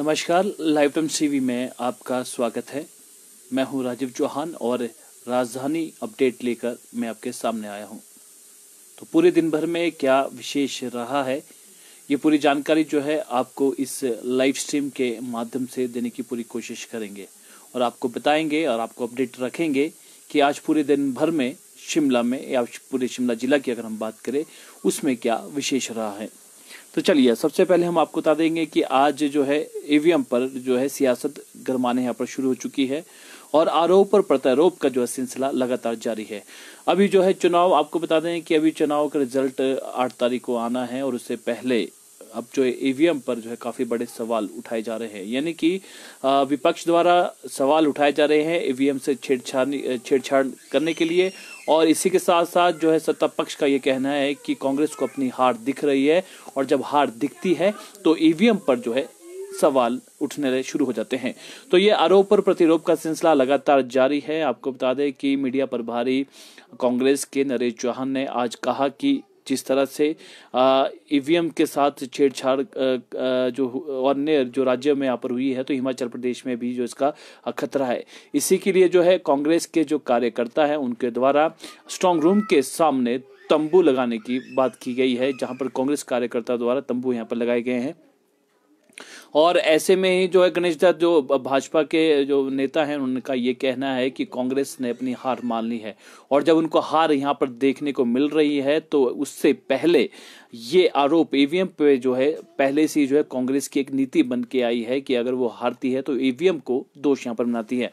नमस्कार live time CV में आपका स्वागत है मैं हूं राजीव चौहान और राजधानी अपडेट लेकर मैं आपके सामने आया हूं तो पूरे दिन भर में क्या विशेष रहा है ये पूरी जानकारी जो है आपको इस लाइव स्ट्रीम के माध्यम से देने की पूरी कोशिश करेंगे और आपको बताएंगे और आपको अपडेट रखेंगे कि आज पूरे दिन भर में शिमला में या पूरे शिमला जिला की अगर हम बात करें उसमें क्या विशेष रहा है तो चलिए सबसे पहले हम आपको बता देंगे कि आज जो है ईवीएम पर जो है सियासत गरमाने यहाँ पर शुरू हो चुकी है और आरोप और प्रत्यारोप का जो है सिलसिला लगातार जारी है अभी जो है चुनाव आपको बता दें कि अभी चुनाव का रिजल्ट आठ तारीख को आना है और उससे पहले अब जो है ईवीएम पर जो है काफी बड़े सवाल उठाए जा रहे हैं यानी कि विपक्ष द्वारा सवाल उठाए जा रहे हैं ईवीएम से छेड़छाड़ छेड़छाड़ करने के लिए और इसी के साथ साथ जो है सत्ता पक्ष का ये कहना है कि कांग्रेस को अपनी हार दिख रही है और जब हार दिखती है तो ईवीएम पर जो है सवाल उठने शुरू हो जाते हैं तो ये आरोप और प्रतिरोप का सिलसिला लगातार जारी है आपको बता दें कि मीडिया प्रभारी कांग्रेस के नरेश चौहान ने आज कहा कि जिस तरह से ईवीएम के साथ छेड़छाड़ जो अन्य जो राज्य में यहाँ पर हुई है तो हिमाचल प्रदेश में भी जो इसका खतरा है इसी के लिए जो है कांग्रेस के जो कार्यकर्ता है उनके द्वारा स्ट्रांग रूम के सामने तंबू लगाने की बात की गई है जहां पर कांग्रेस कार्यकर्ता द्वारा तंबू यहां पर लगाए गए हैं और ऐसे में ही जो है गणेश दत्त जो भाजपा के जो नेता हैं उनका ये कहना है कि कांग्रेस ने अपनी हार मान ली है और जब उनको हार यहाँ पर देखने को मिल रही है तो उससे पहले ये आरोप ईवीएम e पे जो है पहले से जो है कांग्रेस की एक नीति बन के आई है कि अगर वो हारती है तो ईवीएम e को दोष यहाँ पर बनाती है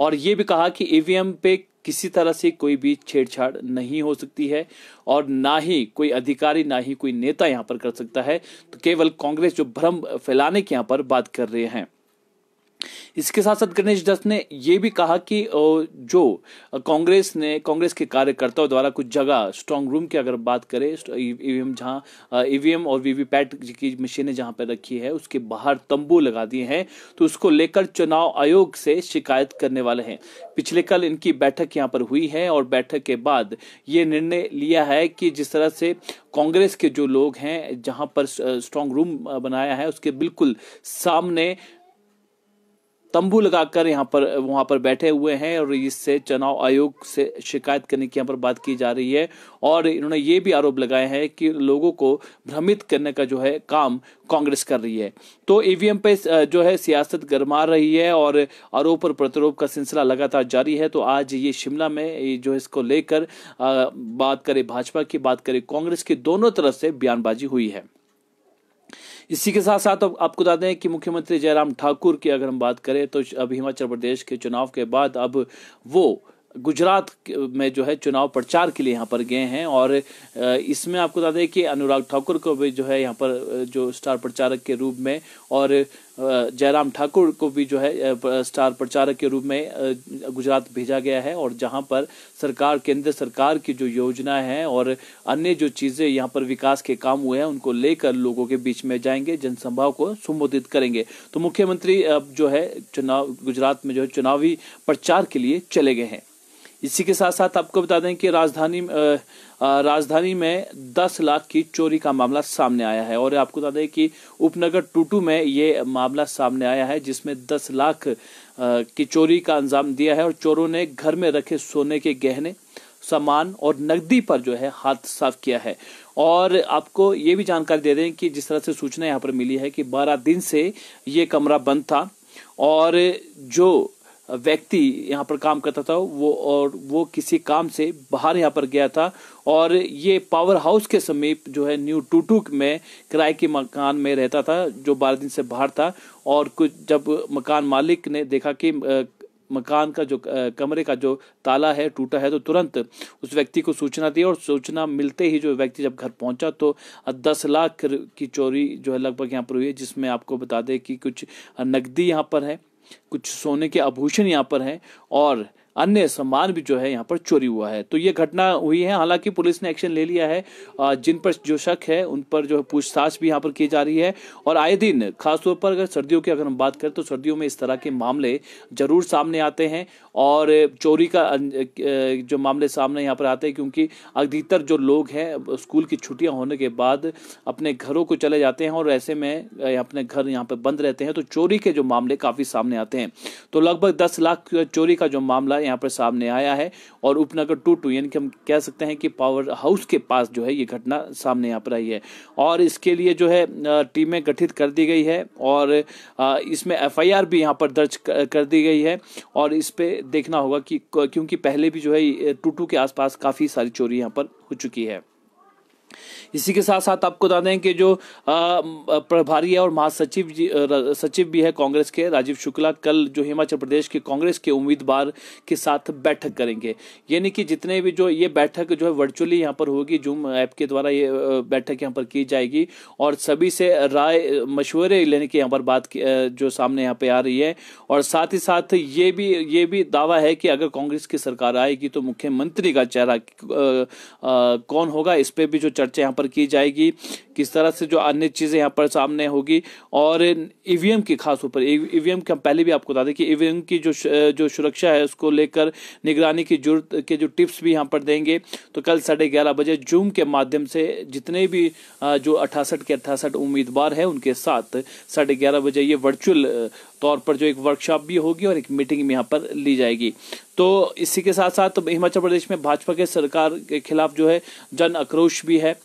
और ये भी कहा कि ईवीएम e पे किसी तरह से कोई भी छेड़छाड़ नहीं हो सकती है और ना ही कोई अधिकारी ना ही कोई नेता यहाँ पर कर सकता है तो केवल कांग्रेस जो भ्रम फैलाने की यहाँ पर बात कर रहे हैं इसके साथ साथ गणेश दत्त ने यह भी कहा कि जो कांग्रेस ने कांग्रेस के कार्यकर्ताओं द्वारा कुछ जगह स्ट्रांग रूम की अगर बात करें ईवीएम जहां ईवीएम और वीवीपैट की मशीनें जहां पर रखी है उसके बाहर तंबू लगा दिए हैं तो उसको लेकर चुनाव आयोग से शिकायत करने वाले हैं पिछले कल इनकी बैठक यहाँ पर हुई है और बैठक के बाद ये निर्णय लिया है कि जिस तरह से कांग्रेस के जो लोग हैं जहां पर स्ट्रांग रूम बनाया है उसके बिल्कुल सामने तंबू लगाकर यहाँ पर वहाँ पर बैठे हुए हैं और इससे चुनाव आयोग से शिकायत करने की यहाँ पर बात की जा रही है और इन्होंने ये भी आरोप लगाए हैं कि लोगों को भ्रमित करने का जो है काम कांग्रेस कर रही है तो ईवीएम पे जो है सियासत गरमा रही है और आरोप और प्रतिरोप का सिलसिला लगातार जारी है तो आज ये शिमला में जो इसको लेकर बात करे भाजपा की बात करे कांग्रेस की दोनों तरफ से बयानबाजी हुई है इसी के साथ साथ आपको बता दें कि मुख्यमंत्री जयराम ठाकुर की अगर हम बात करें तो अब हिमाचल प्रदेश के चुनाव के बाद अब वो गुजरात में जो है चुनाव प्रचार के लिए यहाँ पर गए हैं और इसमें आपको बता दें कि अनुराग ठाकुर को भी जो है यहाँ पर जो स्टार प्रचारक के रूप में और जयराम ठाकुर को भी जो है स्टार प्रचारक के रूप में गुजरात भेजा गया है और जहां पर सरकार केंद्र सरकार की जो योजना है और अन्य जो चीजें यहां पर विकास के काम हुए हैं उनको लेकर लोगों के बीच में जाएंगे जनसभाओं को संबोधित करेंगे तो मुख्यमंत्री अब जो है चुनाव गुजरात में जो है चुनावी प्रचार के लिए चले गए हैं इसी के साथ साथ आपको बता दें कि राजधानी राजधानी में दस लाख की चोरी का मामला सामने आया है और आपको बता दें कि उपनगर टूटू में ये मामला सामने आया है जिसमें दस लाख की चोरी का अंजाम दिया है और चोरों ने घर में रखे सोने के गहने सामान और नकदी पर जो है हाथ साफ किया है और आपको ये भी जानकारी दे दें कि जिस तरह से सूचना यहाँ पर मिली है कि बारह दिन से ये कमरा बंद था और जो व्यक्ति यहाँ पर काम करता था वो और वो किसी काम से बाहर यहाँ पर गया था और ये पावर हाउस के समीप जो है न्यू टूटूक में किराए के मकान में रहता था जो बारह दिन से बाहर था और कुछ जब मकान मालिक ने देखा कि मकान का जो कमरे का जो ताला है टूटा है तो तुरंत उस व्यक्ति को सूचना दी और सूचना मिलते ही जो व्यक्ति जब घर पहुंचा तो दस लाख की चोरी जो है लगभग यहाँ पर हुई है जिसमें आपको बता दें कि कुछ नकदी यहाँ पर है कुछ सोने के आभूषण यहाँ पर हैं और अन्य सामान भी जो है यहाँ पर चोरी हुआ है तो ये घटना हुई है हालांकि पुलिस ने एक्शन ले लिया है जिन पर जो शक है उन पर जो है पूछताछ भी यहाँ पर की जा रही है और आए दिन खासतौर पर अगर सर्दियों की अगर हम बात करें तो सर्दियों में इस तरह के मामले जरूर सामने आते हैं और चोरी का जो मामले सामने यहाँ पर आते हैं क्योंकि अधिकतर जो लोग हैं स्कूल की छुट्टियाँ होने के बाद अपने घरों को चले जाते हैं और ऐसे में अपने घर यहाँ पर बंद रहते हैं तो चोरी के जो मामले काफ़ी सामने आते हैं तो लगभग दस लाख चोरी का जो मामला यहाँ पर सामने आया है और उपनगर टू टू यानी कि हम कह सकते हैं कि पावर हाउस के पास जो है ये घटना सामने यहाँ पर आई है और इसके लिए जो है टीमें गठित कर दी गई है और इसमें एफ भी यहाँ पर दर्ज कर दी गई है और इस पर देखना होगा कि क्योंकि पहले भी जो है टू के आसपास काफ़ी सारी चोरी यहाँ पर हो चुकी है इसी के साथ साथ आपको बता दें कि जो प्रभारी है और महासचिव सचिव भी है कांग्रेस के राजीव शुक्ला कल जो हिमाचल प्रदेश के कांग्रेस के उम्मीदवार के साथ बैठक करेंगे यानी कि जितने भी जो ये बैठक जो है वर्चुअली यहाँ पर होगी जूम ऐप के द्वारा ये बैठक यहाँ पर की जाएगी और सभी से राय मशवरे लेने की यहाँ पर बात जो सामने यहाँ पर आ रही है और साथ ही साथ ये भी ये भी दावा है कि अगर कांग्रेस की सरकार आएगी तो मुख्यमंत्री का चेहरा कौन होगा इस पर भी जो चर्चा यहाँ पर की जाएगी किस तरह से जो अन्य चीज़ें यहाँ पर सामने होगी और ईवीएम की खास ऊपर ईवीएम की हम पहले भी आपको बता दें कि ईवीएम की जो जो सुरक्षा है उसको लेकर निगरानी की जरूरत के जो टिप्स भी यहाँ पर देंगे तो कल साढ़े ग्यारह बजे जूम के माध्यम से जितने भी जो अठासठ के अट्ठासठ उम्मीदवार हैं उनके साथ साढ़े ग्यारह बजे ये वर्चुअल तौर पर जो एक वर्कशॉप भी होगी और एक मीटिंग भी यहाँ पर ली जाएगी तो इसी के साथ साथ तो हिमाचल प्रदेश में भाजपा के सरकार के खिलाफ जो है जन आक्रोश भी है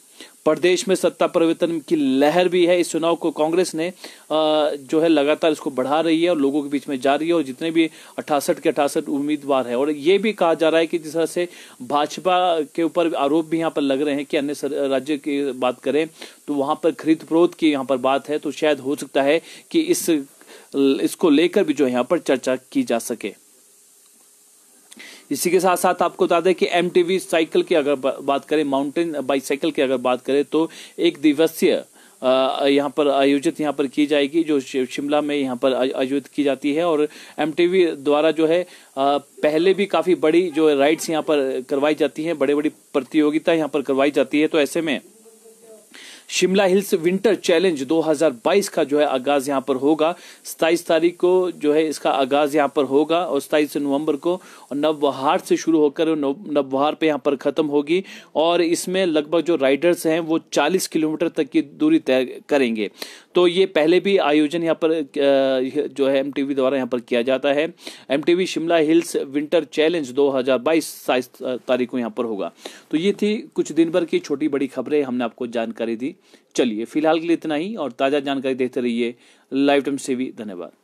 प्रदेश में सत्ता परिवर्तन की लहर भी है इस चुनाव को कांग्रेस ने जो है लगातार इसको बढ़ा रही है और लोगों के बीच में जा रही है और जितने भी अठासठ के अठासठ उम्मीदवार है और ये भी कहा जा रहा है कि जिस तरह से भाजपा के ऊपर आरोप भी यहाँ पर लग रहे हैं कि अन्य राज्य की बात करें तो वहाँ पर खरीद प्रोत की यहाँ पर बात है तो शायद हो सकता है कि इस इसको लेकर भी जो यहाँ पर चर्चा की जा सके इसी के साथ साथ आपको बता दें कि एम साइकिल की अगर बात करें माउंटेन बाईसाइकिल की अगर बात करें तो एक दिवसीय यहाँ पर आयोजित यहाँ पर की जाएगी जो शिमला में यहाँ पर आयोजित की जाती है और एम द्वारा जो है पहले भी काफ़ी बड़ी जो राइड्स यहाँ पर करवाई जाती हैं बड़ी बड़ी प्रतियोगिता यहाँ पर करवाई जाती है तो ऐसे में शिमला हिल्स विंटर चैलेंज 2022 का जो है आगाज यहाँ पर होगा सताईस तारीख को जो है इसका आगाज यहाँ पर होगा और सताईस नवंबर को और नवबहार से शुरू होकर नवबहार पे यहाँ पर ख़त्म होगी और इसमें लगभग जो राइडर्स हैं वो 40 किलोमीटर तक की दूरी तय करेंगे तो ये पहले भी आयोजन यहाँ पर जो है एम द्वारा यहाँ पर किया जाता है M Shimla hills winter challenge दो हजार तारीख को यहाँ पर होगा तो ये थी कुछ दिन भर की छोटी बड़ी खबरें हमने आपको जानकारी दी चलिए फिलहाल के लिए इतना ही और ताज़ा जानकारी देखते रहिए लाइव टाइम से धन्यवाद